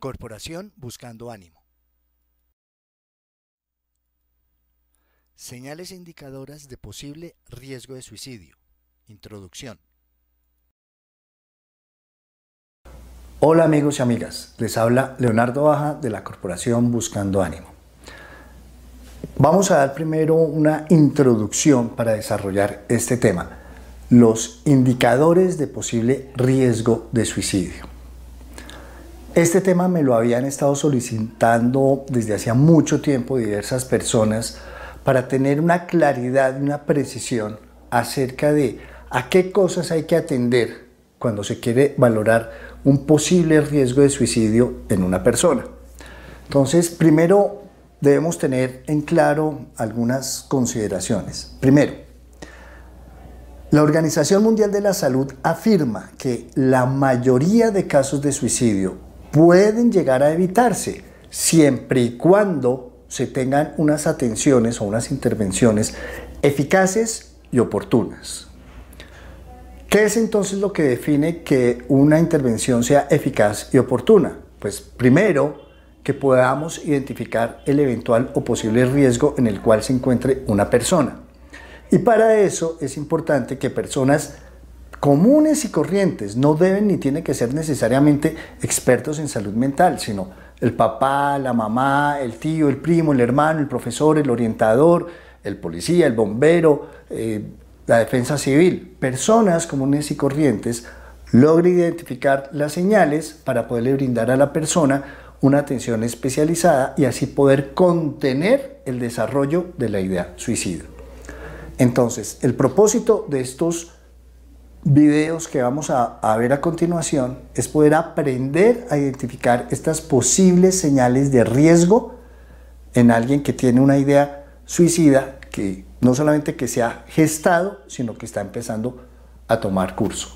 Corporación buscando ánimo. Señales indicadoras de posible riesgo de suicidio. Introducción. Hola amigos y amigas, les habla Leonardo Baja de la Corporación Buscando Ánimo. Vamos a dar primero una introducción para desarrollar este tema, los indicadores de posible riesgo de suicidio. Este tema me lo habían estado solicitando desde hacía mucho tiempo diversas personas para tener una claridad, y una precisión acerca de a qué cosas hay que atender cuando se quiere valorar un posible riesgo de suicidio en una persona. Entonces, primero debemos tener en claro algunas consideraciones. Primero, la Organización Mundial de la Salud afirma que la mayoría de casos de suicidio pueden llegar a evitarse siempre y cuando se tengan unas atenciones o unas intervenciones eficaces y oportunas. ¿Qué es entonces lo que define que una intervención sea eficaz y oportuna? Pues primero, que podamos identificar el eventual o posible riesgo en el cual se encuentre una persona. Y para eso es importante que personas comunes y corrientes. No deben ni tienen que ser necesariamente expertos en salud mental, sino el papá, la mamá, el tío, el primo, el hermano, el profesor, el orientador, el policía, el bombero, eh, la defensa civil. Personas comunes y corrientes logran identificar las señales para poderle brindar a la persona una atención especializada y así poder contener el desarrollo de la idea suicida. Entonces, el propósito de estos videos que vamos a, a, ver a continuación es poder aprender a identificar estas posibles señales de riesgo en alguien que tiene una idea suicida que no solamente que se ha gestado, sino que está empezando a tomar curso.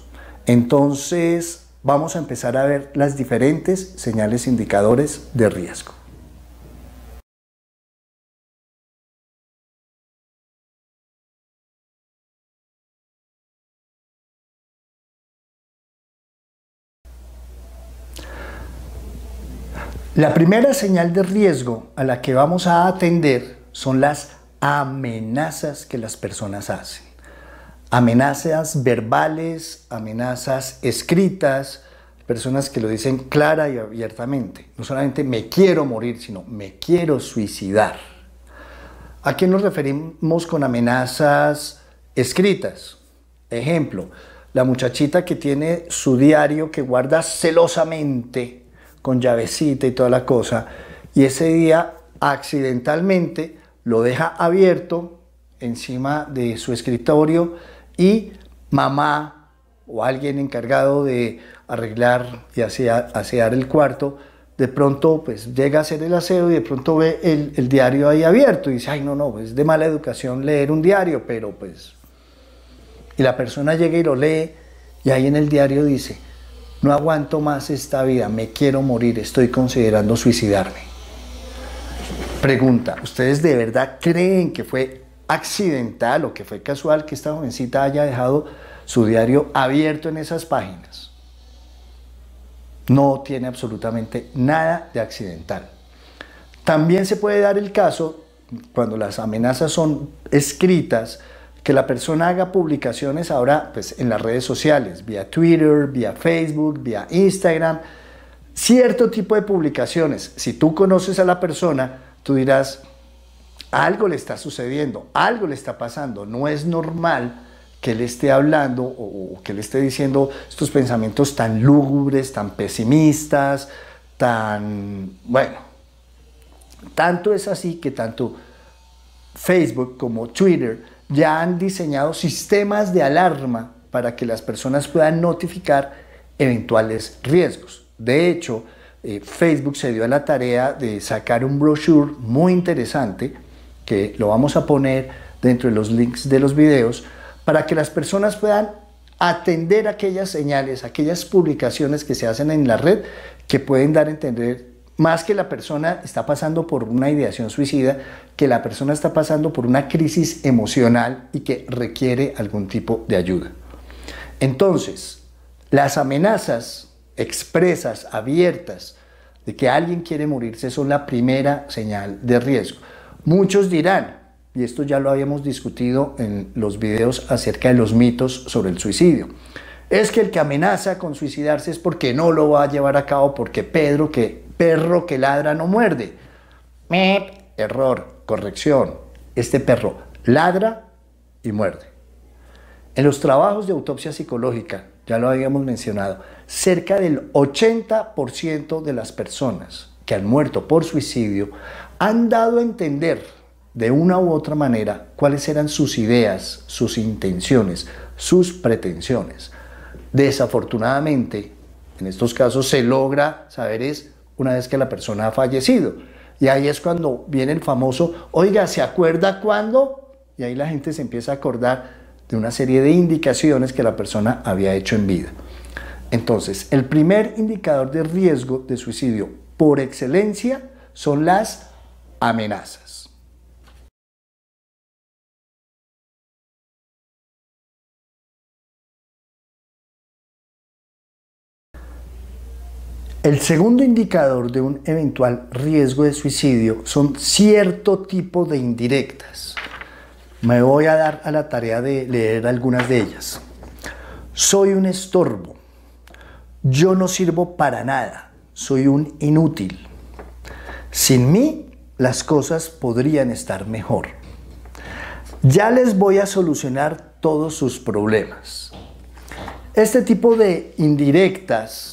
Entonces vamos a empezar a ver las diferentes señales indicadores de riesgo. La primera señal de riesgo a la que vamos a atender son las amenazas que las personas hacen. Amenazas verbales, amenazas escritas, personas que lo dicen clara y abiertamente. No solamente me quiero morir, sino me quiero suicidar. ¿A qué nos referimos con amenazas escritas? Ejemplo, la muchachita que tiene su diario que guarda celosamente con llavecita y toda la cosa. Y ese día accidentalmente lo deja abierto encima de su escritorio y mamá o alguien encargado de arreglar y asear, asear el cuarto, de pronto pues llega a hacer el aseo y de pronto ve el, diario ahí abierto y dice, ay no, no, es de mala educación leer un diario, pero pues... Y la persona llega y lo lee y ahí en el diario dice, no aguanto más esta vida, me quiero morir, estoy considerando suicidarme. Pregunta, ¿ustedes de verdad creen que fue accidental o que fue casual que esta jovencita haya dejado su diario abierto en esas páginas? No tiene absolutamente nada de accidental. También se puede dar el caso, cuando las amenazas son escritas, que la persona haga publicaciones ahora pues, en las redes sociales, vía Twitter, vía Facebook, vía Instagram, cierto tipo de publicaciones. Si tú conoces a la persona, tú dirás, algo le está sucediendo, algo le está pasando, no es normal que le esté hablando o, o que le esté diciendo estos pensamientos tan lúgubres, tan pesimistas, tan, bueno, tanto es así que tanto Facebook como Twitter ya han diseñado sistemas de alarma para que las personas puedan notificar eventuales riesgos. De hecho, eh, Facebook se dio a la tarea de sacar un brochure muy interesante que lo vamos a poner dentro de los links de los videos para que las personas puedan atender aquellas señales, aquellas publicaciones que se hacen en la red que pueden dar a entender más que la persona está pasando por una ideación suicida, que la persona está pasando por una crisis emocional y que requiere algún tipo de ayuda. Entonces, las amenazas expresas, abiertas, de que alguien quiere morirse son la primera señal de riesgo. Muchos dirán, y esto ya lo habíamos discutido en los videos acerca de los mitos sobre el suicidio, es que el que amenaza con suicidarse es porque no lo va a llevar a cabo, porque Pedro, que perro que ladra no muerde. Error, corrección. Este perro ladra y muerde. En los trabajos de autopsia psicológica, ya lo habíamos mencionado, cerca del 80% de las personas que han muerto por suicidio han dado a entender de una u otra manera cuáles eran sus ideas, sus intenciones, sus pretensiones. Desafortunadamente, en estos casos se logra saber es una vez que la persona ha fallecido. Y ahí es cuando viene el famoso, oiga, ¿se acuerda cuándo? Y ahí la gente se empieza a acordar de una serie de indicaciones que la persona había hecho en vida. Entonces, el primer indicador de riesgo de suicidio por excelencia son las amenazas. El segundo indicador de un eventual riesgo de suicidio son cierto tipo de indirectas. Me voy a dar a la tarea de leer algunas de ellas. Soy un estorbo. Yo no sirvo para nada. Soy un inútil. Sin mí, las cosas podrían estar mejor. Ya les voy a solucionar todos sus problemas. Este tipo de indirectas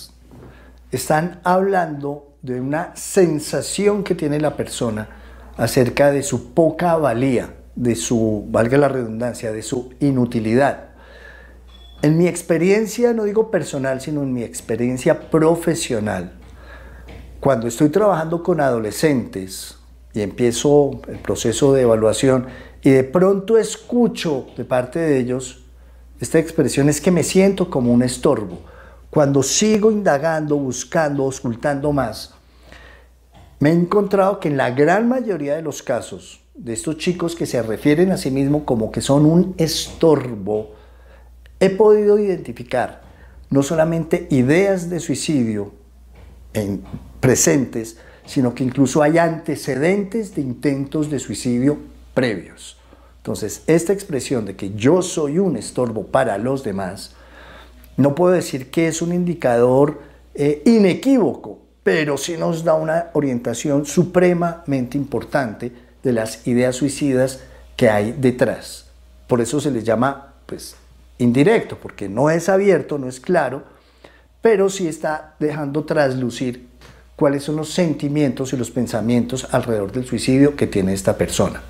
están hablando de una sensación que tiene la persona acerca de su poca valía, de su, valga la redundancia, de su inutilidad. En mi experiencia, no digo personal, sino en mi experiencia profesional, cuando estoy trabajando con adolescentes y empiezo el proceso de evaluación y de pronto escucho de parte de ellos, esta expresión es que me siento como un estorbo. Cuando sigo indagando, buscando, ocultando más, me he encontrado que en la gran mayoría de los casos de estos chicos que se refieren a sí mismos como que son un estorbo, he podido identificar no solamente ideas de suicidio en presentes, sino que incluso hay antecedentes de intentos de suicidio previos. Entonces, esta expresión de que yo soy un estorbo para los demás no puedo decir que es un indicador eh, inequívoco, pero sí nos da una orientación supremamente importante de las ideas suicidas que hay detrás. Por eso se les llama pues, indirecto, porque no es abierto, no es claro, pero sí está dejando traslucir cuáles son los sentimientos y los pensamientos alrededor del suicidio que tiene esta persona.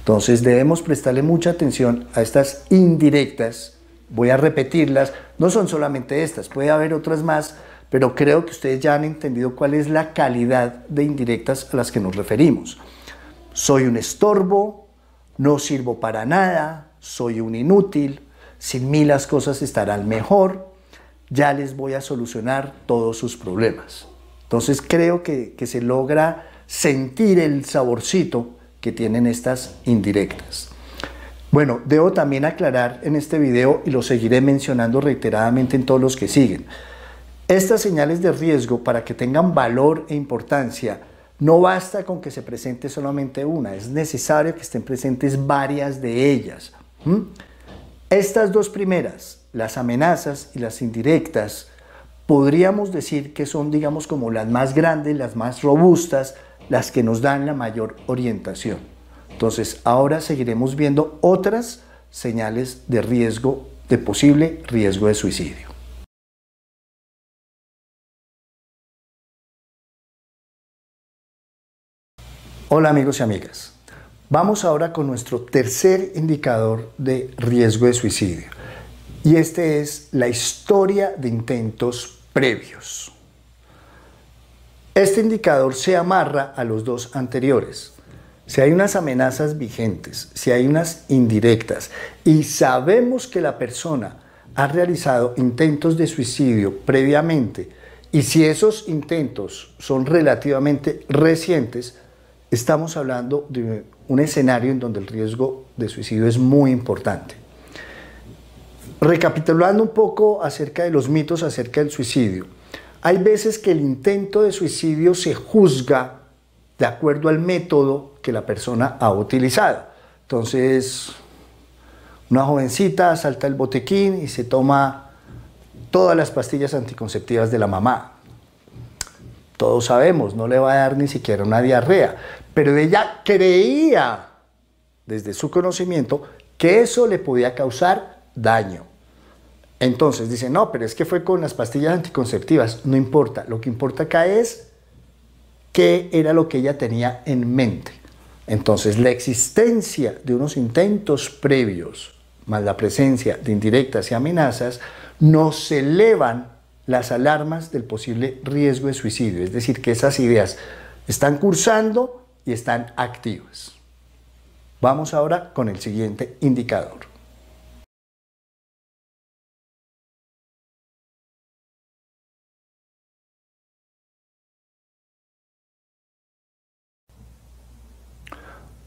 Entonces debemos prestarle mucha atención a estas indirectas voy a repetirlas. No son solamente estas, puede haber otras más, pero creo que ustedes ya han entendido cuál es la calidad de indirectas a las que nos referimos. Soy un estorbo, no sirvo para nada, soy un inútil, sin mí las cosas estarán mejor, ya les voy a solucionar todos sus problemas. Entonces creo que, que se logra sentir el saborcito que tienen estas indirectas. Bueno, debo también aclarar en este video y lo seguiré mencionando reiteradamente en todos los que siguen. Estas señales de riesgo, para que tengan valor e importancia, no basta con que se presente solamente una, es necesario que estén presentes varias de ellas. Estas dos primeras, las amenazas y las indirectas, podríamos decir que son, digamos, como las más grandes, las más robustas, las que nos dan la mayor orientación. Entonces, ahora seguiremos viendo otras señales de riesgo, de posible riesgo de suicidio. Hola amigos y amigas. Vamos ahora con nuestro tercer indicador de riesgo de suicidio. Y este es la historia de intentos previos. Este indicador se amarra a los dos anteriores si hay unas amenazas vigentes, si hay unas indirectas y sabemos que la persona ha realizado intentos de suicidio previamente y si esos intentos son relativamente recientes, estamos hablando de un escenario en donde el riesgo de suicidio es muy importante. Recapitulando un poco acerca de los mitos acerca del suicidio, hay veces que el intento de suicidio se juzga de acuerdo al método que la persona ha utilizado. Entonces, una jovencita salta el botequín y se toma todas las pastillas anticonceptivas de la mamá. Todos sabemos, no le va a dar ni siquiera una diarrea, pero ella creía, desde su conocimiento, que eso le podía causar daño. Entonces dice, no, pero es que fue con las pastillas anticonceptivas, no importa, lo que importa acá es qué era lo que ella tenía en mente. Entonces, la existencia de unos intentos previos, más la presencia de indirectas y amenazas, nos elevan las alarmas del posible riesgo de suicidio. Es decir, que esas ideas están cursando y están activas. Vamos ahora con el siguiente indicador.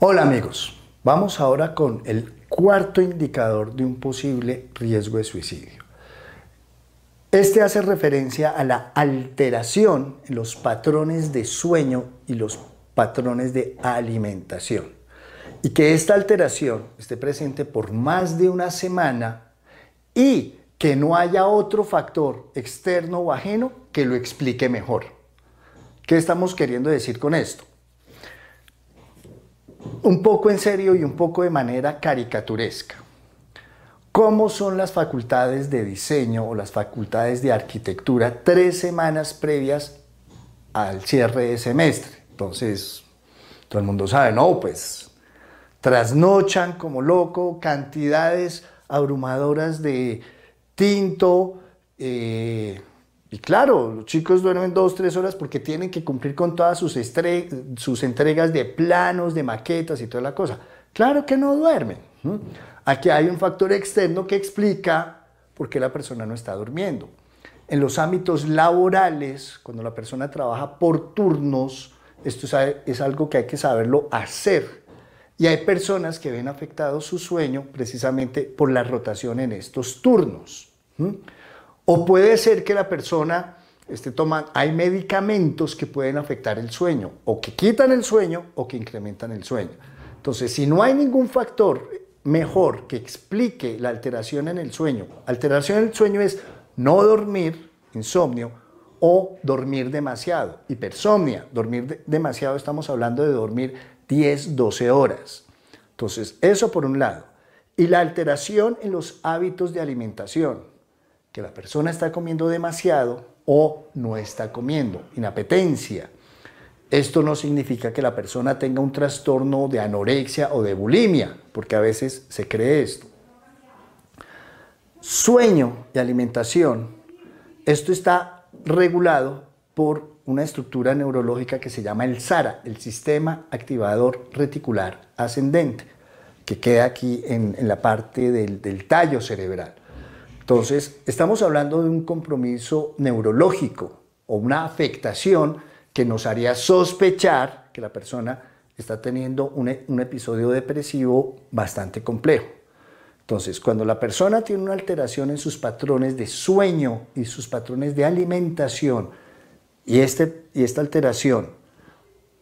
Hola amigos, vamos ahora con el cuarto indicador de un posible riesgo de suicidio. Este hace referencia a la alteración en los patrones de sueño y los patrones de alimentación. Y que esta alteración esté presente por más de una semana y que no haya otro factor externo o ajeno que lo explique mejor. ¿Qué estamos queriendo decir con esto? un poco en serio y un poco de manera caricaturesca. ¿Cómo son las facultades de diseño o las facultades de arquitectura tres semanas previas al cierre de semestre? Entonces, todo el mundo sabe, no, pues trasnochan como loco cantidades abrumadoras de tinto, eh, y claro, los chicos duermen dos, tres horas porque tienen que cumplir con todas sus, entregas de planos, de maquetas y toda la cosa. Claro que no duermen. Aquí hay un factor externo que explica por qué la persona no está durmiendo. En los ámbitos laborales, cuando la persona trabaja por turnos, esto es algo que hay que saberlo hacer. Y hay personas que ven afectado su sueño precisamente por la rotación en estos turnos. O puede ser que la persona esté tomando, hay medicamentos que pueden afectar el sueño, o que quitan el sueño o que incrementan el sueño. Entonces, si no hay ningún factor mejor que explique la alteración en el sueño, alteración en el sueño es no dormir, insomnio, o dormir demasiado, hipersomnia, dormir demasiado, estamos hablando de dormir 10, 12 horas. Entonces, eso por un lado. Y la alteración en los hábitos de alimentación que la persona está comiendo demasiado o no está comiendo, inapetencia. Esto no significa que la persona tenga un trastorno de anorexia o de bulimia, porque a veces se cree esto. Sueño y alimentación, esto está regulado por una estructura neurológica que se llama el SARA, el sistema activador reticular ascendente, que queda aquí en, la parte del tallo cerebral. Entonces, estamos hablando de un compromiso neurológico o una afectación que nos haría sospechar que la persona está teniendo e, un, episodio depresivo bastante complejo. Entonces, cuando la persona tiene una alteración en sus patrones de sueño y sus patrones de alimentación, y, este, y esta alteración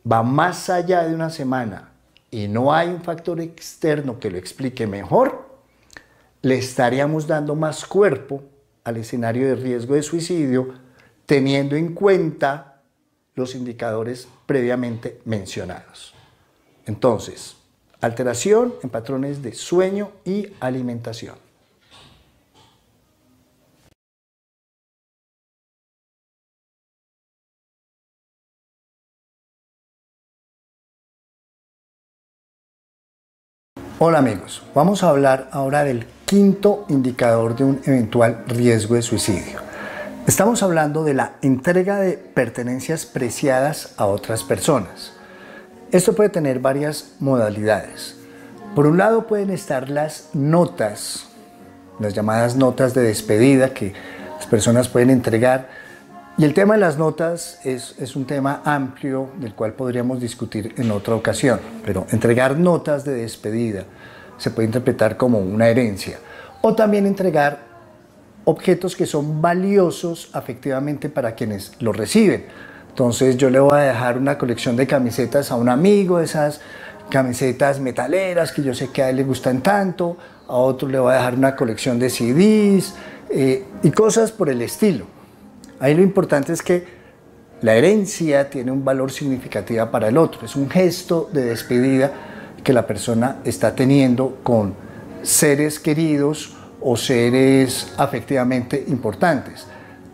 va más allá de una semana y no hay un factor externo que lo explique mejor, le estaríamos dando más cuerpo al escenario de riesgo de suicidio teniendo en cuenta los indicadores previamente mencionados. Entonces, alteración en patrones de sueño y alimentación. Hola amigos, vamos a hablar ahora del quinto indicador de un eventual riesgo de suicidio. Estamos hablando de la entrega de pertenencias preciadas a otras personas. Esto puede tener varias modalidades. Por un lado pueden estar las notas, las llamadas notas de despedida que las personas pueden entregar y el tema de las notas es, un tema amplio del cual podríamos discutir en otra ocasión, pero entregar notas de despedida se puede interpretar como una herencia o también entregar objetos que son valiosos afectivamente para quienes los reciben. Entonces yo le voy a dejar una colección de camisetas a un amigo, esas camisetas metaleras que yo sé que a él le gustan tanto, a otro le voy a dejar una colección de CDs eh, y cosas por el estilo. Ahí lo importante es que la herencia tiene un valor significativo para el otro, es un gesto de despedida que la persona está teniendo con seres queridos o seres afectivamente importantes.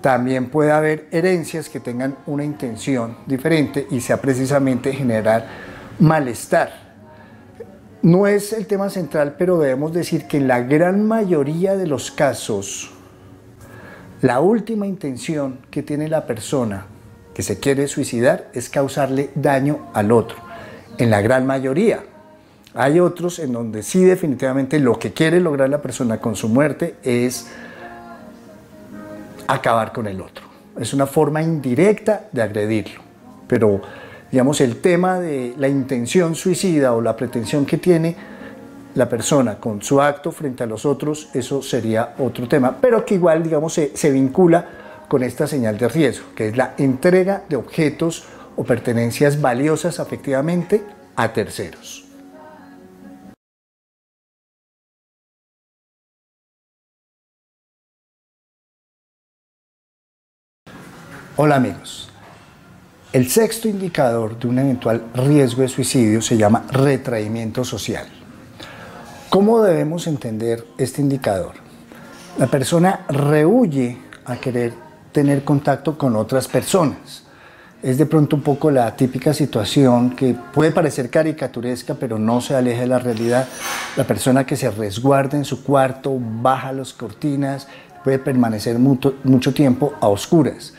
También puede haber herencias que tengan una intención diferente y sea precisamente generar malestar. No es el tema central, pero debemos decir que en la gran mayoría de los casos la última intención que tiene la persona que se quiere suicidar es causarle daño al otro, en la gran mayoría. Hay otros en donde sí definitivamente lo que quiere lograr la persona con su muerte es acabar con el otro. Es una forma indirecta de agredirlo. Pero, digamos, el tema de la intención suicida o la pretensión que tiene la persona con su acto frente a los otros, eso sería otro tema, pero que igual, digamos, se, se vincula con esta señal de riesgo, que es la entrega de objetos o pertenencias valiosas afectivamente a terceros. Hola amigos. El sexto indicador de un eventual riesgo de suicidio se llama retraimiento social. ¿Cómo debemos entender este indicador? La persona rehuye a querer tener contacto con otras personas. Es de pronto un poco la típica situación que puede parecer caricaturesca, pero no se aleja de la realidad. La persona que se resguarda en su cuarto, baja las cortinas, puede permanecer mucho tiempo a oscuras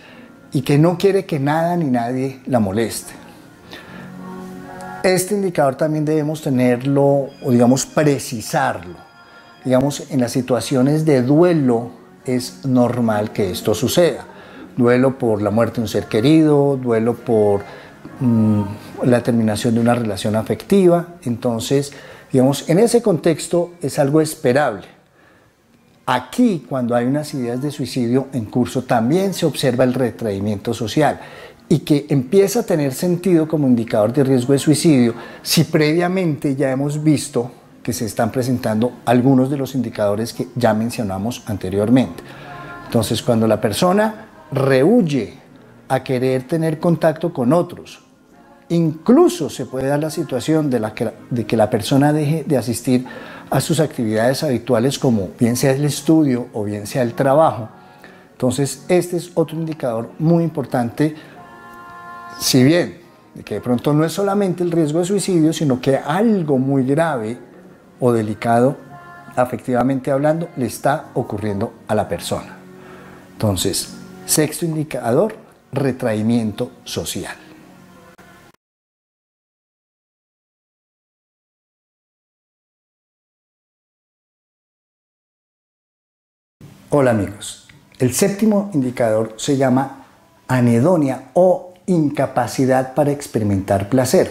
y que no quiere que nada ni nadie la moleste. Este indicador también debemos tenerlo o digamos precisarlo. Digamos, en las situaciones de duelo es normal que esto suceda. Duelo por la muerte de un ser querido, duelo por mm, la terminación de una relación afectiva. Entonces, digamos, en ese contexto es algo esperable. Aquí, cuando hay unas ideas de suicidio en curso, también se observa el retraimiento social y que empieza a tener sentido como indicador de riesgo de suicidio si previamente ya hemos visto que se están presentando algunos de los indicadores que ya mencionamos anteriormente. Entonces, cuando la persona rehuye a querer tener contacto con otros, incluso se puede dar la situación de, la de que la persona deje de asistir a sus actividades habituales como bien sea el estudio o bien sea el trabajo. Entonces, este es otro indicador muy importante si bien, que de pronto no es solamente el riesgo de suicidio, sino que algo muy grave o delicado, afectivamente hablando, le está ocurriendo a la persona. Entonces, sexto indicador, retraimiento social. Hola amigos, el séptimo indicador se llama anedonia o incapacidad para experimentar placer.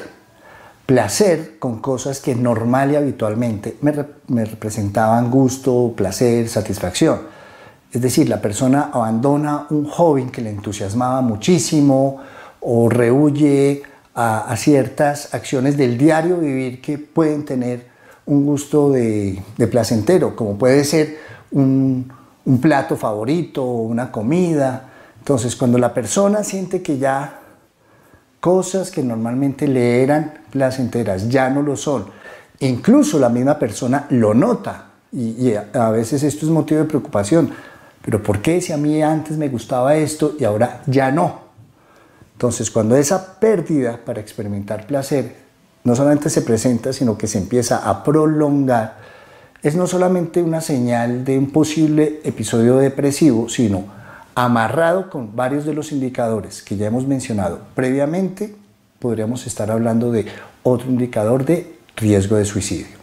Placer con cosas que normal y habitualmente me, representaban gusto, placer, satisfacción. Es decir, la persona abandona un joven que le entusiasmaba muchísimo o rehuye a, ciertas acciones del diario vivir que pueden tener un gusto de, placentero, como puede ser un, un plato favorito o una comida. Entonces, cuando la persona siente que ya Cosas que normalmente le eran placenteras ya no lo son. Incluso la misma persona lo nota y, a, a veces esto es motivo de preocupación. Pero ¿por qué si a mí antes me gustaba esto y ahora ya no? Entonces, cuando esa pérdida para experimentar placer no solamente se presenta, sino que se empieza a prolongar, es no solamente una señal de un posible episodio depresivo, sino amarrado con varios de los indicadores que ya hemos mencionado previamente, podríamos estar hablando de otro indicador de riesgo de suicidio.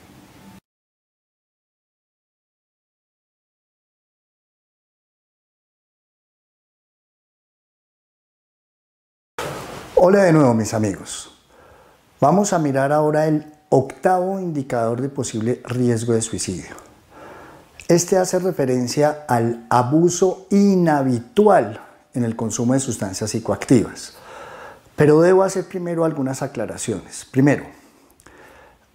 Hola de nuevo mis amigos. Vamos a mirar ahora el octavo indicador de posible riesgo de suicidio. Este hace referencia al abuso inhabitual en el consumo de sustancias psicoactivas. Pero debo hacer primero algunas aclaraciones. Primero,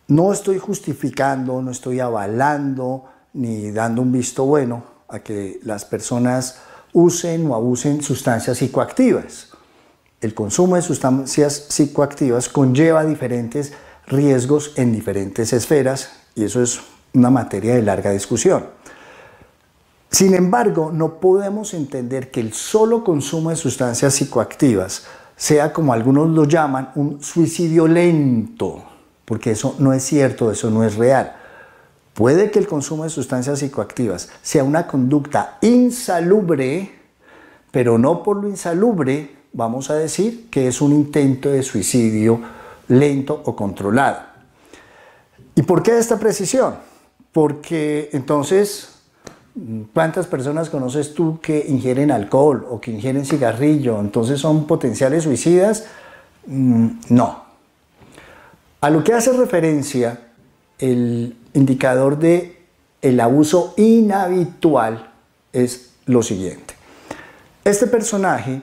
no estoy justificando, no estoy avalando ni dando un visto bueno a que las personas usen o abusen sustancias psicoactivas. El consumo de sustancias psicoactivas conlleva diferentes riesgos en diferentes esferas y eso es una materia de larga discusión. Sin embargo, no podemos entender que el solo consumo de sustancias psicoactivas sea, como algunos lo llaman, un suicidio lento, porque eso no es cierto, eso no es real. Puede que el consumo de sustancias psicoactivas sea una conducta insalubre, pero no por lo insalubre vamos a decir que es un intento de suicidio lento o controlado. ¿Y por qué esta precisión? Porque entonces ¿Cuántas personas conoces tú que ingieren alcohol o que ingieren cigarrillo? Entonces son potenciales suicidas. Mm, no. A lo que hace referencia el indicador de el abuso inhabitual es lo siguiente. Este personaje,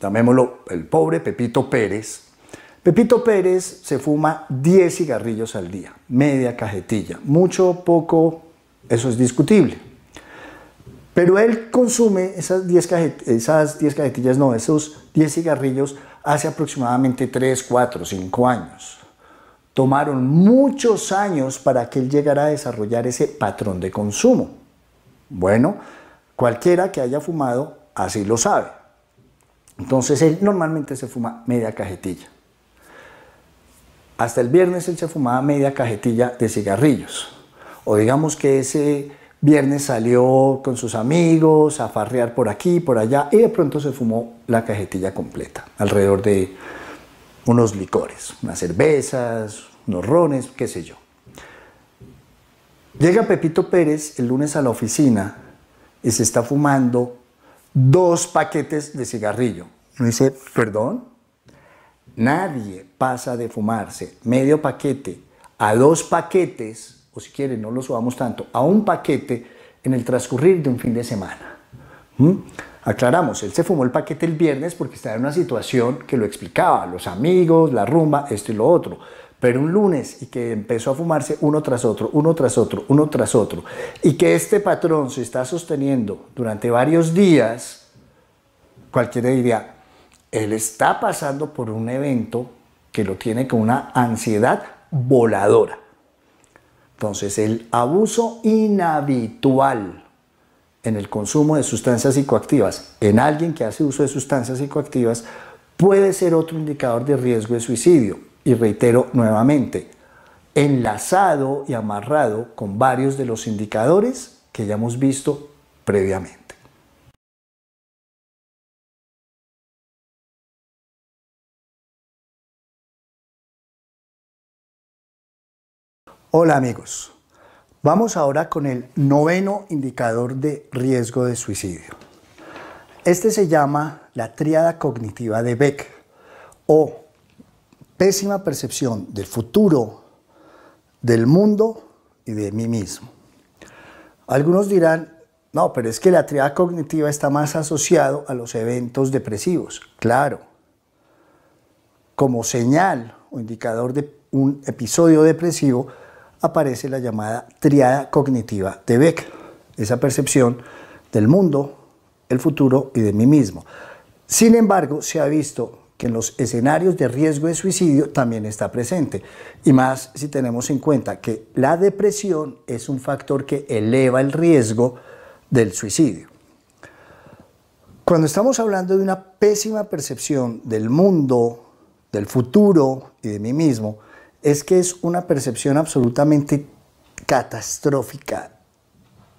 llamémoslo el pobre Pepito Pérez, Pepito Pérez se fuma 10 cigarrillos al día, media cajetilla, mucho, poco, eso es discutible. Pero él consume esas 10 cajetillas, no, esos 10 cigarrillos hace aproximadamente 3, 4, 5 años. Tomaron muchos años para que él llegara a desarrollar ese patrón de consumo. Bueno, cualquiera que haya fumado así lo sabe. Entonces él normalmente se fuma media cajetilla. Hasta el viernes él se fumaba media cajetilla de cigarrillos. O digamos que ese Viernes salió con sus amigos a farrear por aquí, por allá, y de pronto se fumó la cajetilla completa, alrededor de unos licores, unas cervezas, unos rones, qué sé yo. Llega Pepito Pérez el lunes a la oficina y se está fumando dos paquetes de cigarrillo. Me dice, perdón, nadie pasa de fumarse medio paquete a dos paquetes o si quieren no lo subamos tanto, a un paquete en el transcurrir de un fin de semana. ¿Mm? Aclaramos, él se fumó el paquete el viernes porque estaba en una situación que lo explicaba, los amigos, la rumba, esto y lo otro. Pero un lunes y que empezó a fumarse uno tras otro, uno tras otro, uno tras otro, y que este patrón se está sosteniendo durante varios días, cualquiera diría, él está pasando por un evento que lo tiene con una ansiedad voladora. Entonces, el abuso inhabitual en el consumo de sustancias psicoactivas en alguien que hace uso de sustancias psicoactivas puede ser otro indicador de riesgo de suicidio. Y reitero nuevamente, enlazado y amarrado con varios de los indicadores que ya hemos visto previamente. Hola amigos, vamos ahora con el noveno indicador de riesgo de suicidio. Este se llama la triada cognitiva de Beck o pésima percepción del futuro, del mundo y de mí mismo. Algunos dirán, no, pero es que la triada cognitiva está más asociado a los eventos depresivos, claro, como señal o indicador de un episodio depresivo, aparece la llamada triada cognitiva de Beck, esa percepción del mundo, el futuro y de mí mismo. Sin embargo, se ha visto que en los escenarios de riesgo de suicidio también está presente. Y más si tenemos en cuenta que la depresión es un factor que eleva el riesgo del suicidio. Cuando estamos hablando de una pésima percepción del mundo, del futuro y de mí mismo, es que es una percepción absolutamente catastrófica,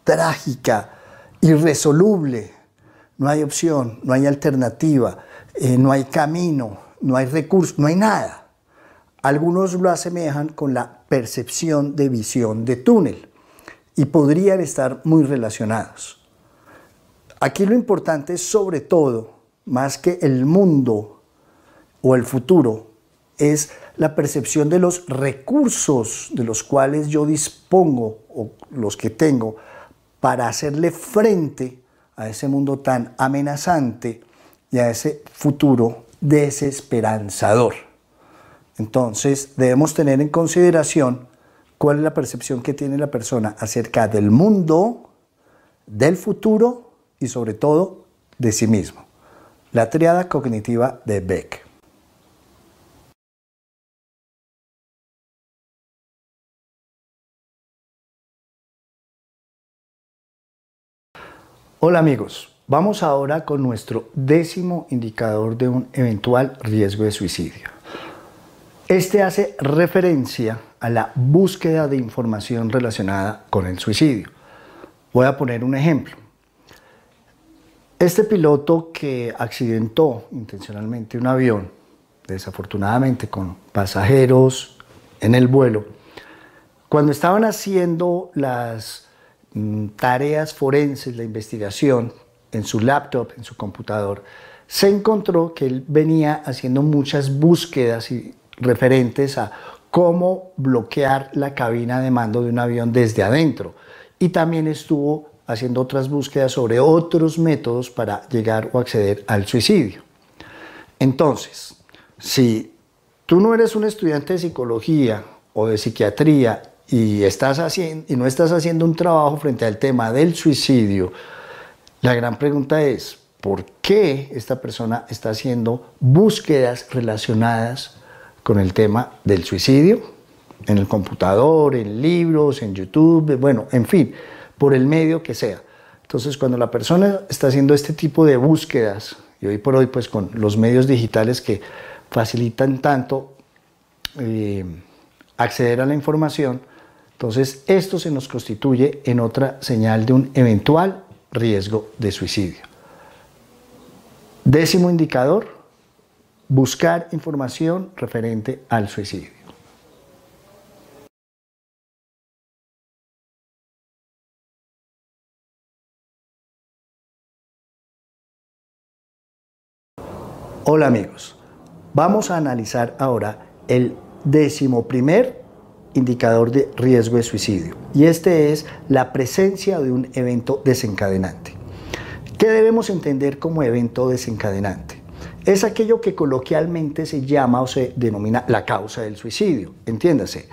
trágica, irresoluble. No hay opción, no hay alternativa, eh, no hay camino, no hay recurso, no hay nada. Algunos lo asemejan con la percepción de visión de túnel y podrían estar muy relacionados. Aquí lo importante es sobre todo, más que el mundo o el futuro, es la percepción de los recursos de los cuales yo dispongo o los que tengo para hacerle frente a ese mundo tan amenazante y a ese futuro desesperanzador. Entonces debemos tener en consideración cuál es la percepción que tiene la persona acerca del mundo, del futuro y sobre todo de sí mismo. La triada cognitiva de Beck. Hola amigos, vamos ahora con nuestro décimo indicador de un eventual riesgo de suicidio. Este hace referencia a la búsqueda de información relacionada con el suicidio. Voy a poner un ejemplo. Este piloto que accidentó intencionalmente un avión, desafortunadamente con pasajeros en el vuelo, cuando estaban haciendo las Mm, tareas forenses, la investigación, en su laptop, en su computador, se encontró que él venía haciendo muchas búsquedas y referentes a cómo bloquear la cabina de mando de un avión desde adentro. Y también estuvo haciendo otras búsquedas sobre otros métodos para llegar o acceder al suicidio. Entonces, si tú no eres un estudiante de psicología o de psiquiatría y, estás y no estás haciendo un trabajo frente al tema del suicidio, la gran pregunta es, ¿por qué esta persona está haciendo búsquedas relacionadas con el tema del suicidio? En el computador, en libros, en YouTube, bueno, en fin, por el medio que sea. Entonces, cuando la persona está haciendo este tipo de búsquedas, y hoy por hoy, pues con los medios digitales que facilitan tanto eh, acceder a la información, entonces, esto se nos constituye en otra señal de un eventual riesgo de suicidio. Décimo indicador, buscar información referente al suicidio. Hola amigos, vamos a analizar ahora el décimo primer indicador de riesgo de suicidio y este es la presencia de un evento desencadenante. ¿Qué debemos entender como evento desencadenante? Es aquello que coloquialmente se llama o se denomina la causa del suicidio, entiéndase,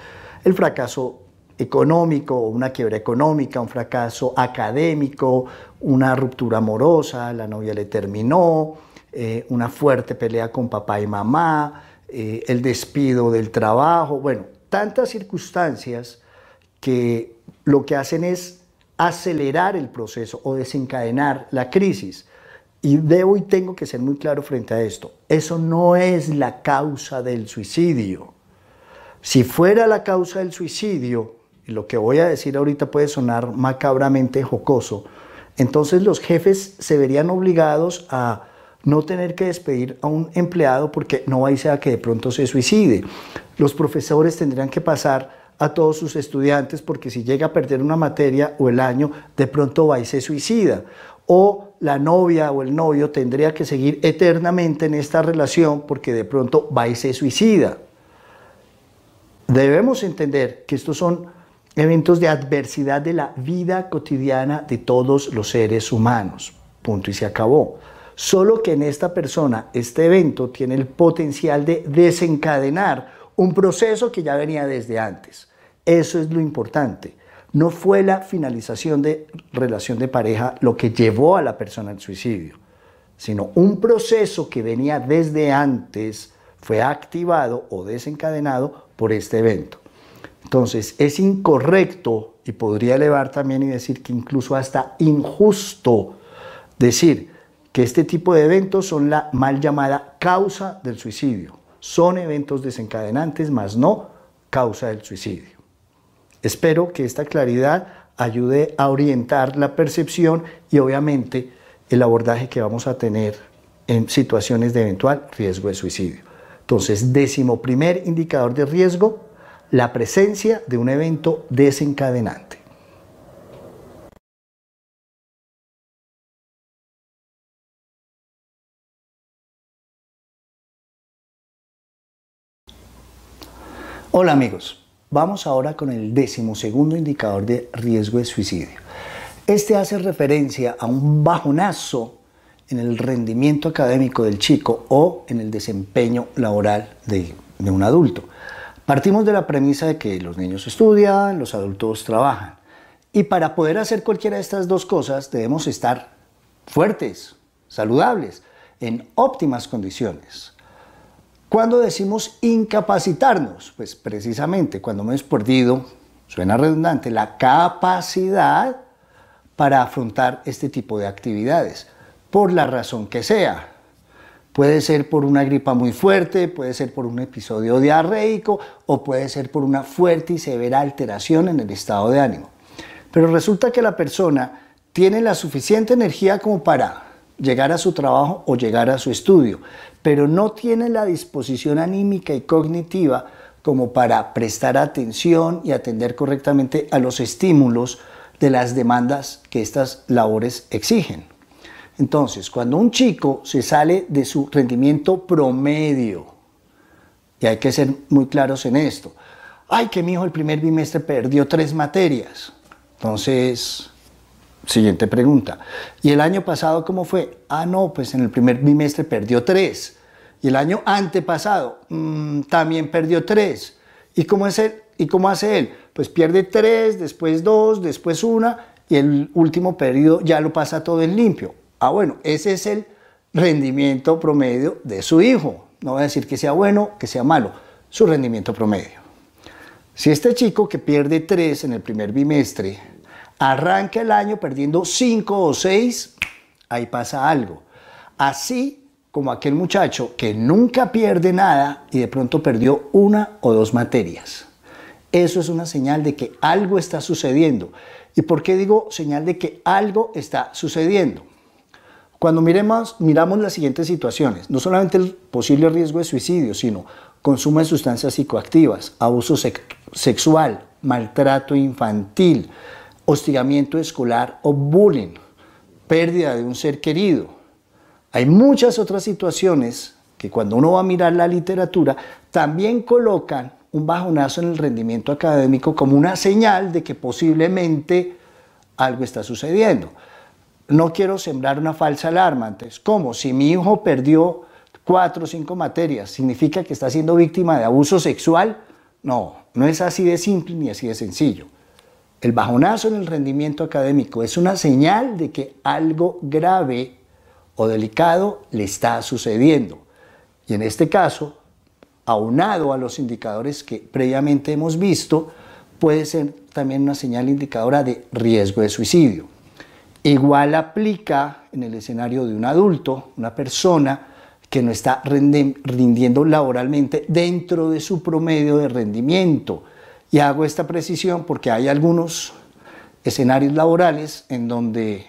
el fracaso económico, una quiebra económica, un fracaso académico, una ruptura amorosa, la novia le terminó, eh, una fuerte pelea con papá y mamá, eh, el despido del trabajo, bueno, tantas circunstancias que lo que hacen es acelerar el proceso o desencadenar la crisis. Y debo y tengo que ser muy claro frente a esto. Eso no es la causa del suicidio. Si fuera la causa del suicidio, lo que voy a decir ahorita puede sonar macabramente jocoso, entonces los jefes se verían obligados a no tener que despedir a un empleado porque no va a que de pronto se suicide. Los profesores tendrían que pasar a todos sus estudiantes porque si llega a perder una materia o el año, de pronto va a se suicida. O la novia o el novio tendría que seguir eternamente en esta relación porque de pronto va y se suicida. Debemos entender que estos son eventos de adversidad de la vida cotidiana de todos los seres humanos. Punto y se acabó. Solo que en esta persona este evento tiene el potencial de desencadenar un proceso que ya venía desde antes. Eso es lo importante. No fue la finalización de relación de pareja lo que llevó a la persona al suicidio, sino un proceso que venía desde antes fue activado o desencadenado por este evento. Entonces, es incorrecto y podría elevar también y decir que incluso hasta injusto decir que este tipo de eventos son la mal llamada causa del suicidio son eventos desencadenantes, más no causa del suicidio. Espero que esta claridad ayude a orientar la percepción y obviamente el abordaje que vamos a tener en situaciones de eventual riesgo de suicidio. Entonces, décimo primer indicador de riesgo, la presencia de un evento desencadenante. Hola amigos, vamos ahora con el decimosegundo indicador de riesgo de suicidio. Este hace referencia a un bajonazo en el rendimiento académico del chico o en el desempeño laboral de, de un adulto. Partimos de la premisa de que los niños estudian, los adultos trabajan. Y para poder hacer cualquiera de estas dos cosas debemos estar fuertes, saludables, en óptimas condiciones. Cuando decimos incapacitarnos, pues precisamente cuando hemos perdido, suena redundante, la capacidad para afrontar este tipo de actividades, por la razón que sea. Puede ser por una gripa muy fuerte, puede ser por un episodio diarreico o puede ser por una fuerte y severa alteración en el estado de ánimo. Pero resulta que la persona tiene la suficiente energía como para llegar a su trabajo o llegar a su estudio, pero no tiene la disposición anímica y cognitiva como para prestar atención y atender correctamente a los estímulos de las demandas que estas labores exigen. Entonces, cuando un chico se sale de su rendimiento promedio, y hay que ser muy claros en esto, ay, que mi hijo el primer bimestre perdió tres materias, entonces Siguiente pregunta. ¿Y el año pasado cómo fue? Ah, no, pues en el primer bimestre perdió tres Y el año antepasado mm, también perdió tres ¿Y cómo, es ¿Y cómo hace él? Pues pierde tres después dos después una y el último periodo ya lo pasa todo en limpio. Ah, bueno, ese es el rendimiento promedio de su hijo. No voy a decir que sea bueno, que sea malo, su rendimiento promedio. Si este chico que pierde tres en el primer bimestre, Arranca el año perdiendo 5 o 6, ahí pasa algo. Así como aquel muchacho que nunca pierde nada y de pronto perdió una o dos materias. Eso es una señal de que algo está sucediendo. ¿Y por qué digo señal de que algo está sucediendo? Cuando miremos, miramos las siguientes situaciones, no solamente el posible riesgo de suicidio, sino consumo de sustancias psicoactivas, abuso sexual, maltrato infantil, hostigamiento escolar o bullying, pérdida de un ser querido. Hay muchas otras situaciones que cuando uno va a mirar la literatura, también colocan un bajonazo en el rendimiento académico como una señal de que posiblemente algo está sucediendo. No quiero sembrar una falsa alarma. antes. ¿cómo? Si mi hijo perdió cuatro o cinco materias, ¿significa que está siendo víctima de abuso sexual? No, no es así de simple ni así de sencillo. El bajonazo en el rendimiento académico es una señal de que algo grave o delicado le está sucediendo. Y en este caso, aunado a los indicadores que previamente hemos visto, puede ser también una señal indicadora de riesgo de suicidio. Igual aplica en el escenario de un adulto, una persona que no está rindiendo laboralmente dentro de su promedio de rendimiento y hago esta precisión porque hay algunos escenarios laborales en donde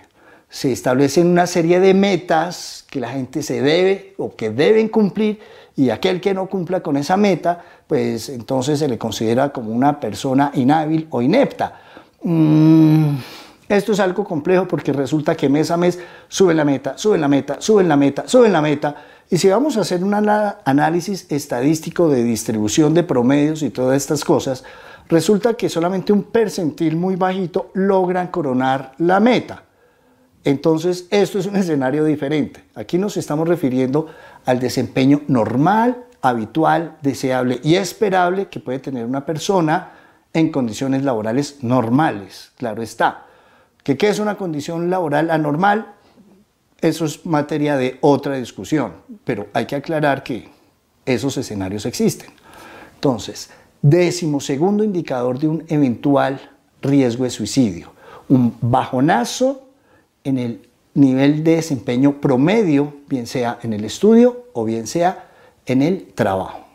se establecen una serie de metas que la gente se debe o que deben cumplir y aquel que no cumpla con esa meta, pues entonces se le considera como una persona inhábil o inepta. Mm, esto es algo complejo porque resulta que mes a mes sube la meta, sube la meta, sube la meta, sube la meta. Y si vamos a hacer un análisis estadístico de distribución de promedios y todas estas cosas, resulta que solamente un percentil muy bajito logran coronar la meta. Entonces, esto es un escenario diferente. Aquí nos estamos refiriendo al desempeño normal, habitual, deseable y esperable que puede tener una persona en condiciones laborales normales, claro está. ¿Que ¿Qué es una condición laboral anormal? Eso es materia de otra discusión, pero hay que aclarar que esos escenarios existen. Entonces, Décimo segundo indicador de un eventual riesgo de suicidio. Un bajonazo en el nivel de desempeño promedio, bien sea en el estudio o bien sea en el trabajo.